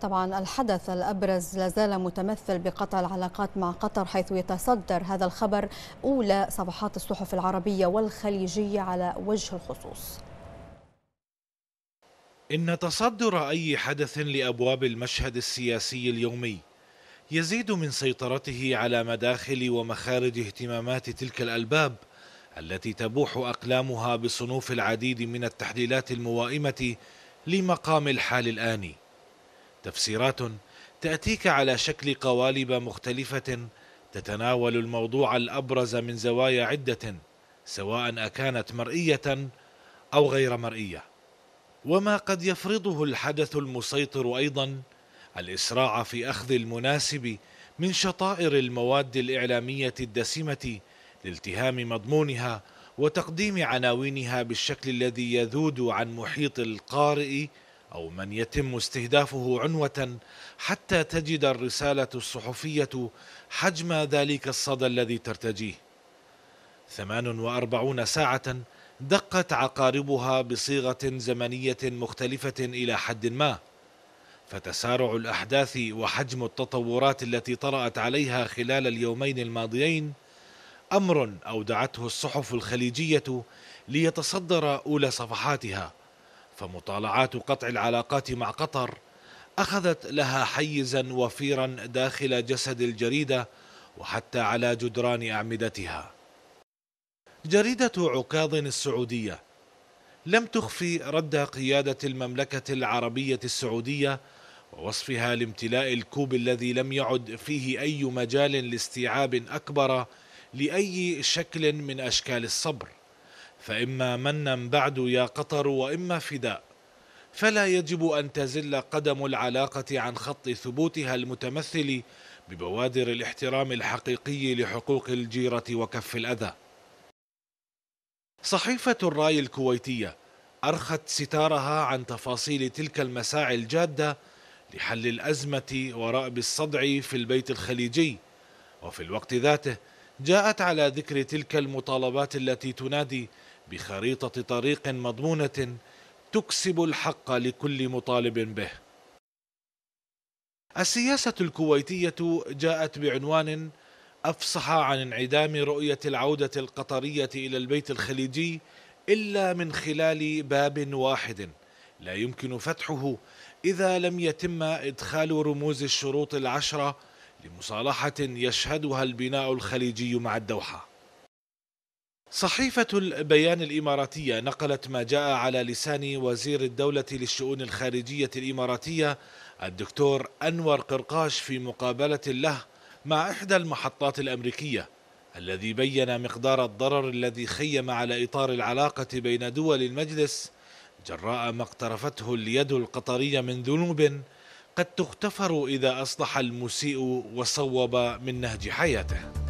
طبعا الحدث الأبرز لازال متمثل بقطع العلاقات مع قطر حيث يتصدر هذا الخبر أولى صفحات الصحف العربية والخليجية على وجه الخصوص إن تصدر أي حدث لأبواب المشهد السياسي اليومي يزيد من سيطرته على مداخل ومخارج اهتمامات تلك الألباب التي تبوح أقلامها بصنوف العديد من التحليلات الموائمة لمقام الحال الآني تفسيرات تاتيك على شكل قوالب مختلفه تتناول الموضوع الابرز من زوايا عده سواء اكانت مرئيه او غير مرئيه وما قد يفرضه الحدث المسيطر ايضا الاسراع في اخذ المناسب من شطائر المواد الاعلاميه الدسمه لالتهام مضمونها وتقديم عناوينها بالشكل الذي يذود عن محيط القارئ أو من يتم استهدافه عنوة حتى تجد الرسالة الصحفية حجم ذلك الصدى الذي ترتجيه 48 ساعة دقت عقاربها بصيغة زمنية مختلفة إلى حد ما فتسارع الأحداث وحجم التطورات التي طرأت عليها خلال اليومين الماضيين أمر أودعته الصحف الخليجية ليتصدر أولى صفحاتها فمطالعات قطع العلاقات مع قطر أخذت لها حيزا وفيرا داخل جسد الجريدة وحتى على جدران أعمدتها جريدة عكاظ السعودية لم تخفي رد قيادة المملكة العربية السعودية ووصفها لامتلاء الكوب الذي لم يعد فيه أي مجال لاستيعاب أكبر لأي شكل من أشكال الصبر فإما منا بعد يا قطر وإما فداء فلا يجب أن تزل قدم العلاقة عن خط ثبوتها المتمثل ببوادر الاحترام الحقيقي لحقوق الجيرة وكف الأذى صحيفة الراي الكويتية أرخت ستارها عن تفاصيل تلك المساعي الجادة لحل الأزمة ورأب الصدع في البيت الخليجي وفي الوقت ذاته جاءت على ذكر تلك المطالبات التي تنادي بخريطة طريق مضمونة تكسب الحق لكل مطالب به. السياسة الكويتية جاءت بعنوان أفصح عن انعدام رؤية العودة القطرية إلى البيت الخليجي إلا من خلال باب واحد لا يمكن فتحه إذا لم يتم إدخال رموز الشروط العشرة لمصالحة يشهدها البناء الخليجي مع الدوحة صحيفة البيان الإماراتية نقلت ما جاء على لسان وزير الدولة للشؤون الخارجية الإماراتية الدكتور أنور قرقاش في مقابلة له مع إحدى المحطات الأمريكية الذي بين مقدار الضرر الذي خيم على إطار العلاقة بين دول المجلس جراء ما اقترفته اليد القطرية من ذنوب قد تغتفر إذا أصلح المسيء وصوب من نهج حياته